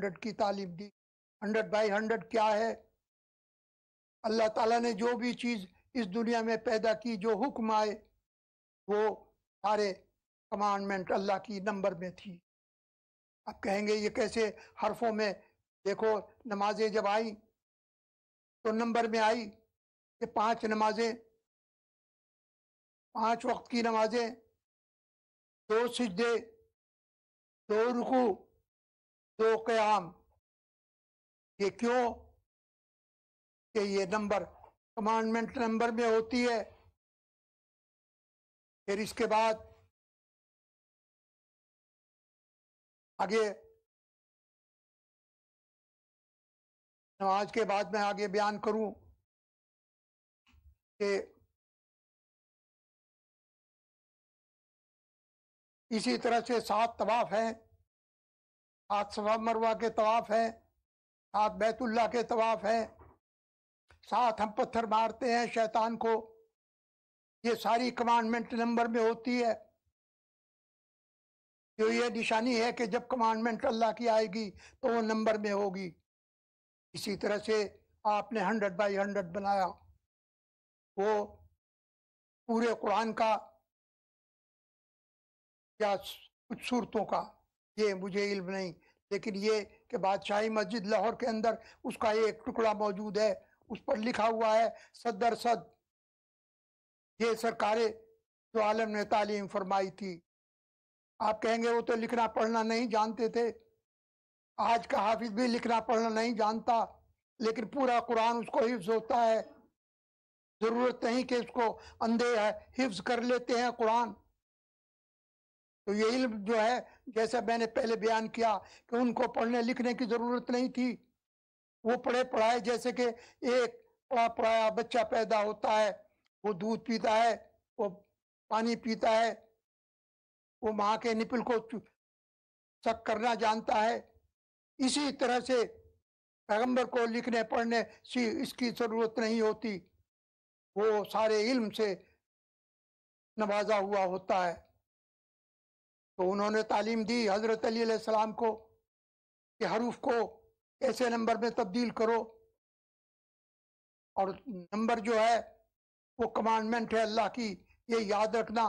hundred की तालीम दी hundred by hundred क्या है अल्लाह ताला ने जो भी चीज़ इस दुनिया में पैदा की जो हुक्म आए वो सारे कमांडमेंट अल्लाह की नंबर में थी आप कहेंगे ये कैसे हरफों में देखो नमाजें जब आई तो नंबर में आई ये पांच नमाजें पांच वक्त की नमाजें दो सिजदे दो रुकू दो क्याम ये क्यों कि ये नंबर कमांडमेंट नंबर में होती है फिर इसके बाद आगे नमाज तो के बाद मैं आगे बयान करूं कि इसी तरह से सात तवाफ हैं आज सफा मरवा के तवाफ है आज बैतुल्ला के तवाफ है साथ हम पत्थर मारते हैं शैतान को ये सारी कमांडमेंट नंबर में होती है जो ये निशानी है कि जब कमांडमेंट अल्लाह की आएगी तो वो नंबर में होगी इसी तरह से आपने हंड्रेड बाई हंड्रेड बनाया वो पूरे कुरान का या कुछ सूरतों का ये मुझे इल्म नहीं लेकिन ये कि बादशाही मस्जिद लाहौर के अंदर उसका एक टुकड़ा मौजूद है उस पर लिखा हुआ है सदर सद ये सरकारें जो आलम ने तालीम फरमाई थी आप कहेंगे वो तो लिखना पढ़ना नहीं जानते थे आज का हाफिज भी लिखना पढ़ना नहीं जानता लेकिन पूरा कुरान उसको हिफ्ज होता है ज़रूरत नहीं कि उसको अंधे है हिफ्ज कर लेते हैं कुरान तो ये इल्म जो है जैसा मैंने पहले बयान किया कि उनको पढ़ने लिखने की ज़रूरत नहीं थी वो पढ़े पढ़ाए जैसे कि एक पढ़ा पढ़ाया बच्चा पैदा होता है वो दूध पीता है वो पानी पीता है वो माँ के निपल को शक करना जानता है इसी तरह से पैगम्बर को लिखने पढ़ने सी इसकी ज़रूरत नहीं होती वो सारे इल्म से नवाजा हुआ होता है तो उन्होंने तालीम दी हज़रत अलीम को कि हरूफ को ऐसे नंबर में तब्दील करो और नंबर जो है वो कमांडमेंट है अल्लाह की ये याद रखना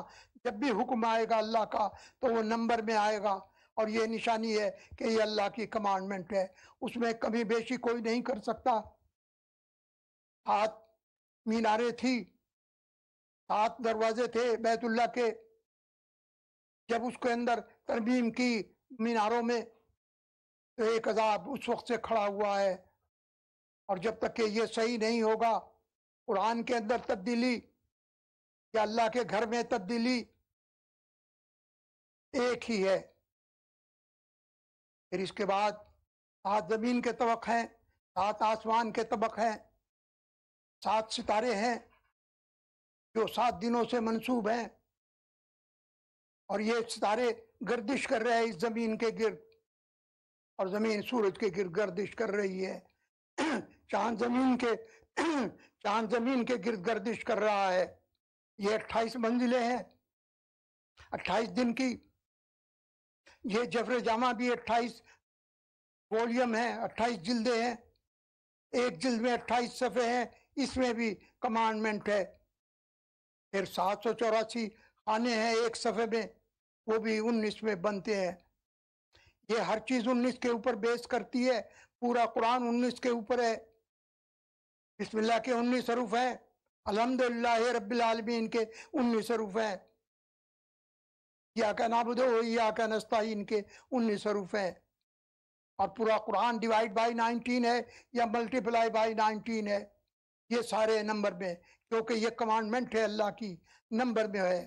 जब भी हुक्म आएगा अल्लाह का तो वो नंबर में आएगा और ये निशानी है कि ये अल्लाह की कमांडमेंट है उसमें कमी बेशी कोई नहीं कर सकता हाथ मीनारे थी सात दरवाजे थे बैतुल्ला के जब उसके अंदर तरमीम की मीनारों में तो एक अजाब उस वक्त से खड़ा हुआ है और जब तक कि ये सही नहीं होगा कुरान के अंदर तब्दीली या अल्लाह के घर में तब्दीली एक ही है फिर इसके बाद सात ज़मीन के तबक हैं सात आसमान के तबक हैं सात सितारे हैं जो सात दिनों से मंसूब हैं और ये सितारे गर्दिश कर रहे हैं इस ज़मीन के गिर्द और ज़मीन सूरज के गिर्द गर्दिश कर रही है चांद ज़मीन के चांद ज़मीन के गिर्द गर्दिश कर रहा है ये अट्ठाईस मंजिलें हैं अट्ठाईस दिन की ये जफर जामा भी अट्ठाईस वॉल्यूम है अट्ठाईस जिल्दे हैं एक जिल्द में अट्ठाईस सफ़े हैं इसमें भी कमांडमेंट है फिर सात सौ चौरासी खाने हैं एक सफ़े में वो भी उन्नीस में बनते हैं ये हर चीज उन्नीस के ऊपर बेस करती है पूरा कुरान उन्नीस के ऊपर है बिस्मिल्लाह के उन्नीस रूफ है अलहमदिल्ला रबालमीन के उन्नीस रूफ है या का नाबुदो या का नस्ता इनके उन्नीस रूफ है और पूरा कुरान डिवाइड बाई नाइनटीन है या मल्टीप्लाई बाई नाइनटीन है ये सारे नंबर में क्योंकि ये कमांडमेंट है अल्लाह की नंबर में है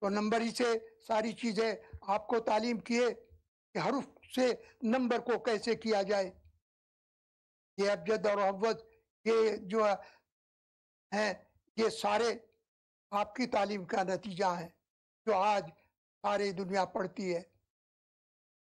तो नंबर ही से सारी चीज़ें आपको तालीम किए कि हरूफ से नंबर को कैसे किया जाए ये अबजद और अवज ये जो है ये सारे आपकी तालीम का नतीजा है जो आज सारी दुनिया पढ़ती है